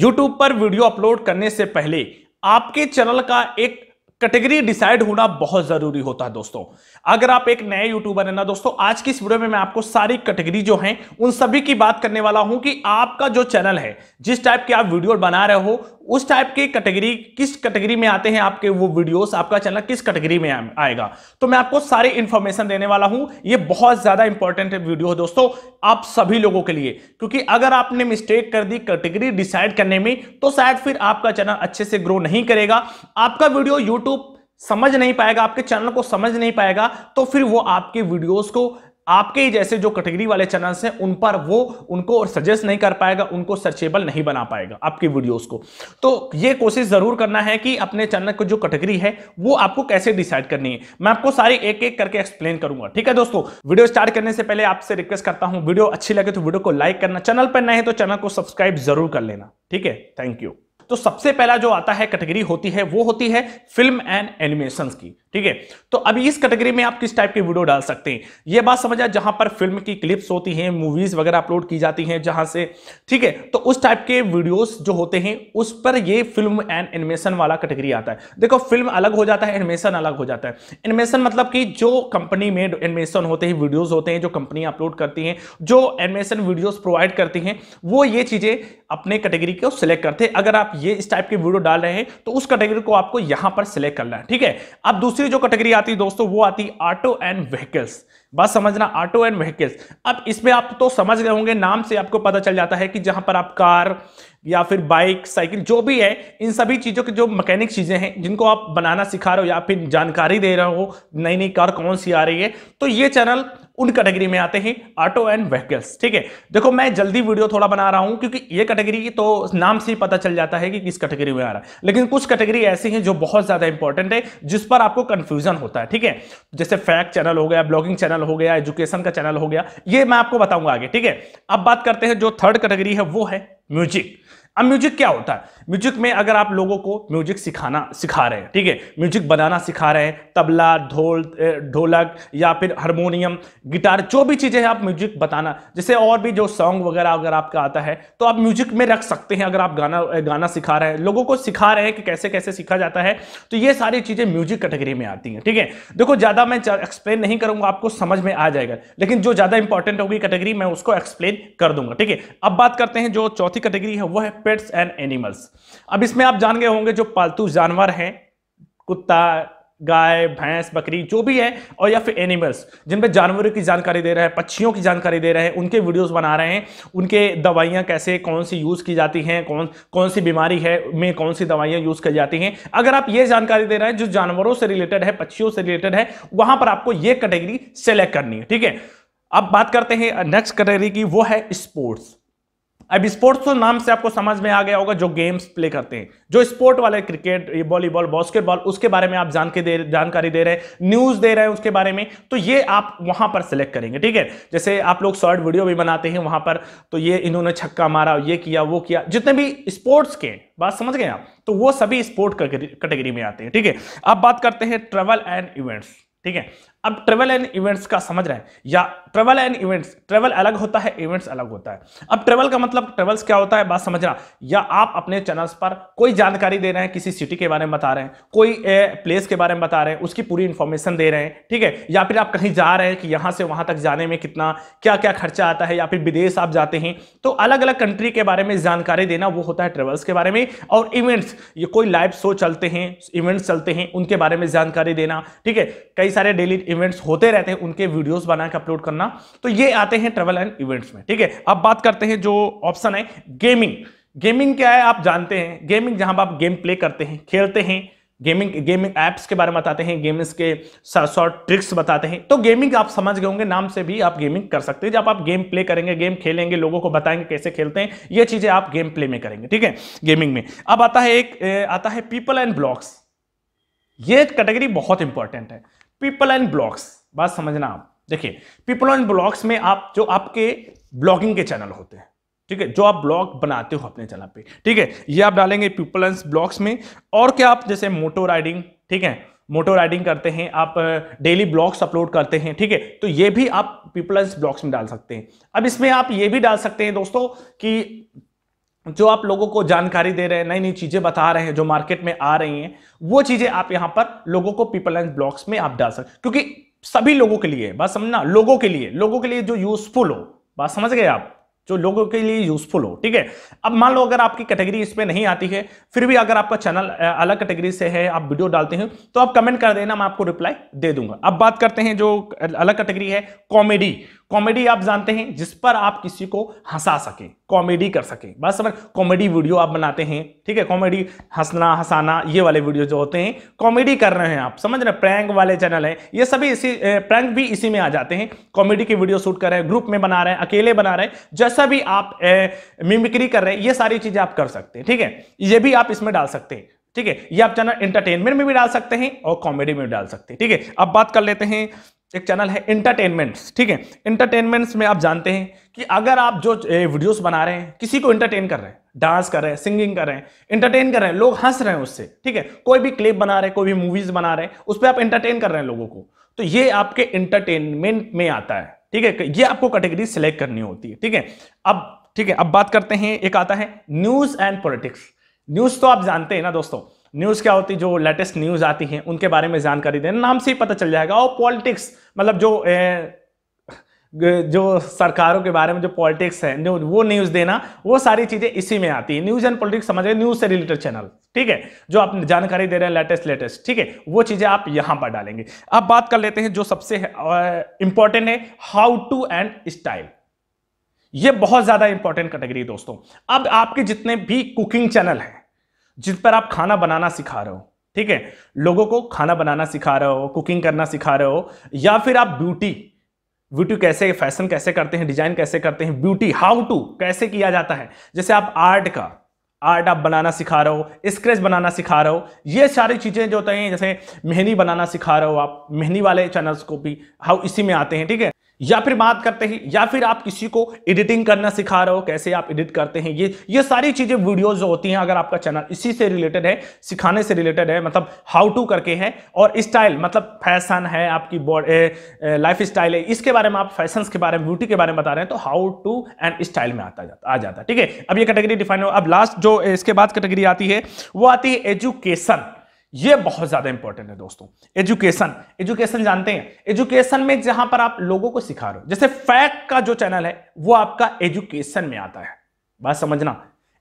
YouTube पर video upload करने से पहले आपके चैनल का एक कैटेगरी डिसाइड होना बहुत जरूरी होता है दोस्तों अगर आप एक नए यूट्यूबर है ना दोस्तों आज की इस वीडियो में मैं आपको सारी कैटेगरी जो है उन सभी की बात करने वाला हूं कि आपका जो चैनल है जिस टाइप की आप वीडियो बना रहे हो उस टाइप के कैटेगरी किस कैटेगरी में आते हैं आपके वो वीडियोस आपका चैनल किस कैटेगरी में आएगा तो मैं आपको सारी इंफॉर्मेशन देने वाला हूं ये बहुत ज्यादा इंपॉर्टेंट वीडियो है दोस्तों आप सभी लोगों के लिए क्योंकि अगर आपने मिस्टेक कर दी कैटेगरी डिसाइड करने में तो शायद फिर आपका चैनल अच्छे से ग्रो नहीं करेगा आपका वीडियो यूट्यूब समझ नहीं पाएगा आपके चैनल को समझ नहीं पाएगा तो फिर वो आपके वीडियोस को आपके ही जैसे जो कैटेगरी वाले चैनल्स हैं उन पर वो उनको सजेस्ट नहीं कर पाएगा उनको सर्चेबल नहीं बना पाएगा आपकी वीडियोस को तो ये कोशिश ज़रूर करना है कि अपने चैनल को जो कैटेगरी है वो आपको कैसे डिसाइड करनी है मैं आपको सारी एक एक करके एक्सप्लेन करूंगा ठीक है दोस्तों वीडियो स्टार्ट करने से पहले आपसे रिक्वेस्ट करता हूं वीडियो अच्छी लगे तो वीडियो को लाइक करना चैनल पर नए तो चैनल को सब्सक्राइब जरूर कर लेना ठीक है थैंक यू तो सबसे पहला जो आता है कैटेगरी होती है वो होती है फिल्म एंड एनिमेशन की ठीक है तो अभी इस कैटेगरी में आप किस टाइप की वीडियो डाल सकते हैं यह बात समझा जहां पर फिल्म की क्लिप्स होती हैं मूवीज वगैरह अपलोड की जाती हैं जहां से ठीक है तो उस टाइप के वीडियोस जो होते हैं उस पर ये फिल्म एंड एनिमेशन वाला कैटेगरी आता है देखो फिल्म अलग हो जाता है एनिमेशन अलग हो जाता है एनिमेशन मतलब कि जो कंपनी में एनिमेशन होते हैं वीडियोज होते हैं जो कंपनी अपलोड करती है जो एनिमेशन वीडियोज प्रोवाइड करती है वो ये चीजें अपने कैटेगरी को सिलेक्ट करते हैं अगर आप ये इस टाइप की वीडियो डाल रहे हैं तो उस कैटेगरी को आपको यहां पर सिलेक्ट करना है ठीक है अब दूसरी दूसरी जो कैटेगरी आती है दोस्तों वो आती है ऑटो एंड व्हीकल्स बात समझना ऑटो एंड व्हीकल्स अब इसमें आप तो समझ गए होंगे नाम से आपको पता चल जाता है कि जहां पर आप कार या फिर बाइक साइकिल जो भी है इन सभी चीज़ों के जो मैकेनिक चीज़ें हैं जिनको आप बनाना सिखा रहे हो या फिर जानकारी दे रहे हो नई नई कार कौन सी आ रही है तो ये चैनल उन कैटेगरी में आते हैं ऑटो एंड व्हीकल्स ठीक है देखो मैं जल्दी वीडियो थोड़ा बना रहा हूं क्योंकि ये कैटेगरी तो नाम से ही पता चल जाता है कि किस कैटेगरी में आ रहा है लेकिन कुछ कैटेगरी ऐसी हैं जो बहुत ज्यादा इंपॉर्टेंट है जिस पर आपको कंफ्यूजन होता है ठीक है जैसे फैक्ट चैनल हो गया ब्लॉगिंग चैनल हो गया एजुकेशन का चैनल हो गया ये मैं आपको बताऊंगा आगे ठीक है अब बात करते हैं जो थर्ड कैटेगरी है वो है 没有劲。अब म्यूजिक क्या होता है म्यूजिक में अगर आप लोगों को म्यूजिक सिखाना सिखा रहे हैं ठीक है म्यूजिक बनाना सिखा रहे हैं तबला ढोल ढोलक या फिर हारमोनियम गिटार जो भी चीज़ें आप म्यूजिक बताना जैसे और भी जो सॉन्ग वगैरह अगर आपका आता है तो आप म्यूजिक में रख सकते हैं अगर आप गाना गाना सिखा रहे हैं लोगों को सिखा रहे हैं कि कैसे कैसे सीखा जाता है तो ये सारी चीज़ें म्यूजिक कैटेगरी में आती हैं ठीक है देखो ज़्यादा मैं एक्सप्लेन नहीं करूँगा आपको समझ में आ जाएगा लेकिन जो ज़्यादा इंपॉर्टेंट होगी कैटेगरी मैं उसको एक्सप्लेन कर दूंगा ठीक है अब बात करते हैं जो चौथी कैटेगरी है वह है पेट्स एंड एनिमल्स अब इसमें आप जान गए होंगे जो पालतू जानवर हैं कुत्ता गाय भैंस बकरी जो भी है और या फिर एनिमल्स जिन पे जानवरों की जानकारी दे रहे हैं पक्षियों की जानकारी दे रहे हैं उनके वीडियोस बना रहे हैं उनके दवाइयाँ कैसे कौन सी यूज़ की जाती हैं कौन कौन सी बीमारी है में कौन सी दवाइयाँ यूज़ की जाती हैं अगर आप ये जानकारी दे रहे हैं जो जानवरों से रिलेटेड है पक्षियों से रिलेटेड है वहाँ पर आपको ये कैटेगरी सेलेक्ट करनी है ठीक है अब बात करते हैं नेक्स्ट कैटेगरी की वो है स्पोर्ट्स अब स्पोर्ट्स तो नाम से आपको समझ में आ गया होगा जो गेम्स प्ले करते हैं जो स्पोर्ट वाले क्रिकेट वॉलीबॉल बास्केटबॉल उसके बारे में आप जान के दे जानकारी दे रहे हैं न्यूज दे रहे हैं उसके बारे में तो ये आप वहां पर सेलेक्ट करेंगे ठीक है जैसे आप लोग शॉर्ट वीडियो भी बनाते हैं वहां पर तो ये इन्होंने छक्का मारा ये किया वो किया जितने भी स्पोर्ट्स के बात समझ गए आप तो वो सभी स्पोर्ट कैटेगरी में आते हैं ठीक है अब बात करते हैं ट्रेवल एंड इवेंट्स ठीक है अब ट्रेवल एंड इवेंट्स का समझ रहे हैं या ट्रेवल एंड इवेंट्स ट्रेवल अलग होता है इवेंट्स अलग होता है अब ट्रेवल का मतलब ट्रेवल्स क्या होता है बात समझना या आप अपने चैनल्स पर कोई जानकारी दे रहे हैं किसी सिटी के बारे में बता रहे हैं कोई प्लेस के बारे में बता रहे हैं उसकी पूरी इंफॉर्मेशन दे रहे हैं ठीक है या फिर आप कहीं जा रहे हैं कि यहाँ से वहाँ तक जाने में कितना क्या क्या खर्चा आता है या फिर विदेश आप जाते हैं तो अलग अलग कंट्री के बारे में जानकारी देना वो होता है ट्रेवल्स के बारे में और इवेंट्स ये कोई लाइव शो चलते हैं इवेंट्स चलते हैं उनके बारे में जानकारी देना ठीक है कई सारे डेली इवेंट्स होते रहते हैं उनके वीडियोस बना के अपलोड करना तो ये आते हैं ट्रेवल एंड इवेंट्स में ठीक है अब बात करते हैं जो ऑप्शन है गेमिंग गेमिंग क्या है आप जानते हैं गेमिंग जहां पर आप गेम प्ले करते हैं खेलते हैं गेमिंग गेमिंग ऐप्स के बारे में बताते हैं गेम्स के शॉर्ट ट्रिक्स बताते हैं तो गेमिंग आप समझ गए होंगे नाम से भी आप गेमिंग कर सकते हैं जब आप गेम प्ले करेंगे गेम खेलेंगे लोगों को बताएंगे कैसे खेलते हैं ये चीजें आप गेम प्ले में करेंगे ठीक है गेमिंग में अब आता है एक आता है पीपल एंड ब्लॉक्स ये कैटेगरी बहुत इंपॉर्टेंट है पीपल एंड ब्लॉग्स बात समझना आप देखिए पीपल एंड ब्लॉग्स में आप जो आपके ब्लॉगिंग के चैनल होते हैं ठीक है जो आप ब्लॉग बनाते हो अपने चैनल पे ठीक है ये आप डालेंगे पीपल एंड ब्लॉग्स में और क्या आप जैसे मोटो राइडिंग ठीक है मोटो राइडिंग करते हैं आप डेली ब्लॉग्स अपलोड करते हैं ठीक है तो ये भी आप पीपल एंड ब्लॉग्स में डाल सकते हैं अब इसमें आप ये भी डाल सकते हैं दोस्तों कि जो आप लोगों को जानकारी दे रहे हैं नई नई चीज़ें बता रहे हैं जो मार्केट में आ रही हैं वो चीज़ें आप यहाँ पर लोगों को पीपल एंड ब्लॉग्स में आप डाल सकते क्योंकि सभी लोगों के लिए बात समझना लोगों के लिए लोगों के लिए जो यूजफुल हो बात समझ गए आप जो लोगों के लिए यूजफुल हो ठीक है अब मान लो अगर आपकी कैटेगरी इसमें नहीं आती है फिर भी अगर आपका चैनल अलग कैटेगरी से है आप वीडियो डालते हैं तो आप कमेंट कर देना मैं आपको रिप्लाई दे दूंगा अब बात करते हैं जो अलग कैटेगरी है कॉमेडी कॉमेडी आप जानते हैं जिस पर आप किसी को हंसा सकें कॉमेडी कर सकें बस समझ कॉमेडी वीडियो आप बनाते हैं ठीक है कॉमेडी हंसना हंसाना ये वाले वीडियो जो होते हैं कॉमेडी कर रहे हैं आप समझ रहे प्रैंक वाले चैनल हैं ये सभी इसी प्रैंक भी इसी में आ जाते हैं कॉमेडी की वीडियो शूट कर रहे हैं ग्रुप में बना रहे हैं अकेले बना रहे हैं जैसा भी आप मिमिक्री कर रहे हैं ये सारी चीज़ें आप कर सकते हैं ठीक है ये भी आप इसमें डाल सकते हैं ठीक है ये आप चैनल एंटरटेनमेंट में भी डाल सकते हैं और कॉमेडी में भी डाल सकते हैं ठीक है अब बात कर लेते हैं एक चैनल है इंटरटेनमेंट्स ठीक है इंटरटेनमेंट्स में आप जानते हैं कि अगर आप जो वीडियोस बना रहे हैं किसी को इंटरटेन कर रहे हैं डांस कर रहे हैं सिंगिंग कर रहे हैं इंटरटेन कर रहे हैं लोग हंस रहे हैं उससे ठीक है कोई भी क्लिप बना रहे हैं कोई भी मूवीज बना रहे हैं उस पर आप इंटरटेन कर रहे हैं लोगों को तो ये आपके इंटरटेनमेंट में आता है ठीक है ये आपको कैटेगरी सिलेक्ट करनी होती है ठीक है अब ठीक है अब बात करते हैं एक आता है न्यूज एंड पॉलिटिक्स न्यूज तो आप जानते हैं ना दोस्तों न्यूज़ क्या होती जो लेटेस्ट न्यूज़ आती है उनके बारे में जानकारी देना नाम से ही पता चल जाएगा और पॉलिटिक्स मतलब जो ए, जो सरकारों के बारे में जो पॉलिटिक्स है वो न्यूज़ देना वो सारी चीज़ें इसी में आती है न्यूज़ एंड पॉलिटिक्स समझ रहे न्यूज़ से रिलेटेड चैनल ठीक है जो आप जानकारी दे रहे हैं लेटेस्ट लेटेस्ट ठीक है वो चीज़ें आप यहां पर डालेंगे अब बात कर लेते हैं जो सबसे इंपॉर्टेंट है हाउ टू एंड स्टाइल ये बहुत ज़्यादा इंपॉर्टेंट कैटेगरी दोस्तों अब आपके जितने भी कुकिंग चैनल हैं जिस पर आप खाना बनाना सिखा रहे हो ठीक है लोगों को खाना बनाना सिखा रहे हो कुकिंग करना सिखा रहे हो या फिर आप ब्यूटी ब्यूटी कैसे फैशन कैसे करते हैं डिजाइन कैसे करते हैं ब्यूटी हाउ टू कैसे किया जाता है जैसे आप आर्ट का आर्ट आप बनाना सिखा रहे हो स्क्रेच बनाना सिखा रहे हो ये सारी चीज़ें जो होते हैं जैसे मेहनी बनाना सिखा रहे हो आप मेहनी वाले चैनल्स को भी हाउ इसी में आते हैं ठीक है या फिर बात करते हैं या फिर आप किसी को एडिटिंग करना सिखा रहे हो कैसे आप एडिट करते हैं ये ये सारी चीज़ें वीडियो जो होती हैं अगर आपका चैनल इसी से रिलेटेड है सिखाने से रिलेटेड है मतलब हाउ टू करके है और स्टाइल मतलब फैशन है आपकी बॉडी लाइफ स्टाइल है इसके बारे में आप फैशन के बारे में ब्यूटी के बारे में बता रहे हैं तो हाउ टू एंड स्टाइल में आता जाता आ जाता है ठीक है अब ये कैटेगरी डिफाइन हो अब लास्ट जो इसके बाद कैटेगरी आती है वो आती है एजुकेशन ये बहुत ज्यादा इंपॉर्टेंट है दोस्तों एजुकेशन एजुकेशन जानते हैं एजुकेशन में जहां पर आप लोगों को सिखा रहे हो जैसे फैक्ट का जो चैनल है वो आपका एजुकेशन में आता है बात समझना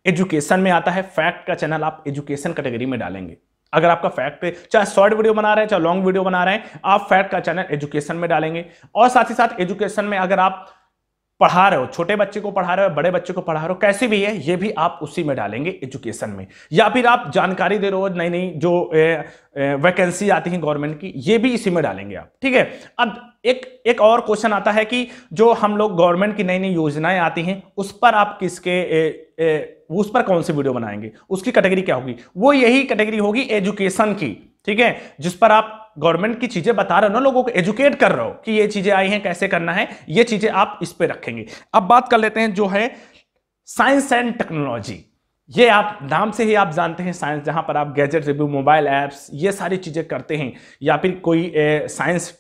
एजुकेशन में आता है फैक्ट का चैनल आप एजुकेशन कैटेगरी में डालेंगे अगर आपका फैक्ट चाहे शॉर्ट वीडियो बना रहे हैं चाहे लॉन्ग वीडियो बना रहे हैं आप फैक्ट का चैनल एजुकेशन में डालेंगे और साथ ही साथ एजुकेशन में अगर आप पढ़ा रहे हो छोटे बच्चे को पढ़ा रहे हो बड़े बच्चे को पढ़ा रहे हो कैसे भी है ये भी आप उसी में डालेंगे एजुकेशन में या फिर आप जानकारी दे रहे हो नई नई जो वैकेंसी आती है गवर्नमेंट की ये भी इसी में डालेंगे आप ठीक है अब एक एक और क्वेश्चन आता है कि जो हम लोग गवर्नमेंट की नई नई योजनाएं आती हैं उस पर आप किसके ए, ए, उस पर कौन सी वीडियो बनाएंगे उसकी कैटेगरी क्या होगी वो यही कैटेगरी होगी एजुकेशन की ठीक है जिस पर आप गवर्नमेंट की चीजें बता रहे हो ना लोगों को एजुकेट कर रहे हो कि ये चीजें आई हैं कैसे करना है ये चीजें आप इस पर रखेंगे अब बात कर लेते हैं जो है साइंस एंड टेक्नोलॉजी ये आप नाम से ही आप जानते हैं साइंस जहां पर आप गैजेट रिव्यू मोबाइल एप्स ये सारी चीज़ें करते हैं या फिर कोई साइंस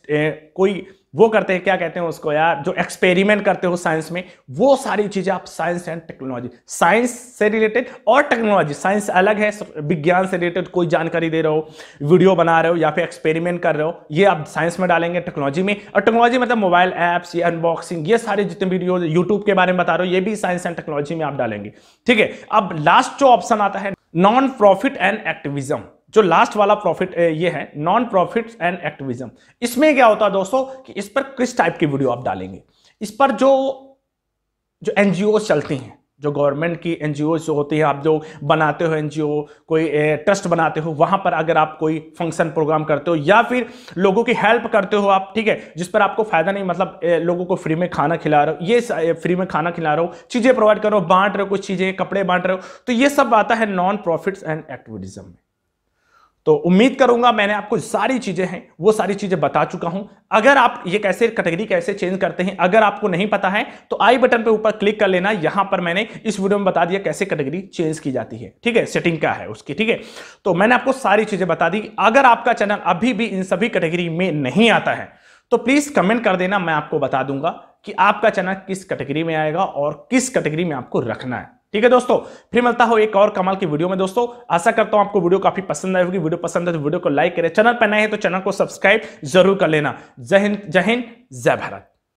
कोई वो करते हैं क्या कहते हैं उसको यार जो एक्सपेरिमेंट करते हो साइंस में वो सारी चीज़ें आप साइंस एंड टेक्नोलॉजी साइंस से रिलेटेड और टेक्नोलॉजी साइंस अलग है विज्ञान से रिलेटेड कोई जानकारी दे रहे हो वीडियो बना रहे हो या फिर एक्सपेरिमेंट कर रहे हो ये आप साइंस में डालेंगे टेक्नोलॉजी में और टेक्नोलॉजी मतलब मोबाइल ऐप्स या अनबॉक्सिंग ये सारे जितने वीडियो यूट्यूब के बारे में बता रहे हो ये भी साइंस एंड टेक्नोलॉजी में आप डालेंगे ठीक है अब लास्ट जो ऑप्शन आता है नॉन प्रॉफिट एंड एक्टिविज्म जो लास्ट वाला प्रॉफिट ये है नॉन प्रॉफिट एंड एक्टिविज्म इसमें क्या होता है दोस्तों कि इस पर किस टाइप की वीडियो आप डालेंगे इस पर जो जो एनजीओ चलती हैं जो गवर्नमेंट की एन जो होती है आप जो बनाते हो एन कोई ट्रस्ट बनाते हो वहाँ पर अगर आप कोई फंक्शन प्रोग्राम करते हो या फिर लोगों की हेल्प करते हो आप ठीक है जिस पर आपको फायदा नहीं मतलब लोगों को फ्री में खाना खिला रहे हो ये फ्री में खाना खिला रहे हो चीज़ें प्रोवाइड कर रहे हो बांट रहे हो कुछ चीज़ें कपड़े बांट रहे हो तो ये सब आता है नॉन प्रॉफिट्स एंड एक्टिविज्म में तो उम्मीद करूंगा मैंने आपको सारी चीज़ें हैं वो सारी चीज़ें बता चुका हूं अगर आप ये कैसे कैटेगरी कैसे चेंज करते हैं अगर आपको नहीं पता है तो आई बटन पे ऊपर क्लिक कर लेना यहां पर मैंने इस वीडियो में बता दिया कैसे कैटेगरी चेंज की जाती है ठीक है सेटिंग क्या है उसकी ठीक है तो मैंने आपको सारी चीज़ें बता दी अगर आपका चैनल अभी भी इन सभी कैटेगरी में नहीं आता है तो प्लीज़ कमेंट कर देना मैं आपको बता दूंगा कि आपका चैनल किस कैटेगरी में आएगा और किस कैटेगरी में आपको रखना है ठीक है दोस्तों फिर मिलता हो एक और कमाल की वीडियो में दोस्तों आशा करता हूं आपको वीडियो काफी पसंद आएगी होगी वीडियो पसंद है तो वीडियो को लाइक करें चैनल पर नए हैं तो चैनल को सब्सक्राइब जरूर कर लेना जय हिंद जय हिंद जय भारत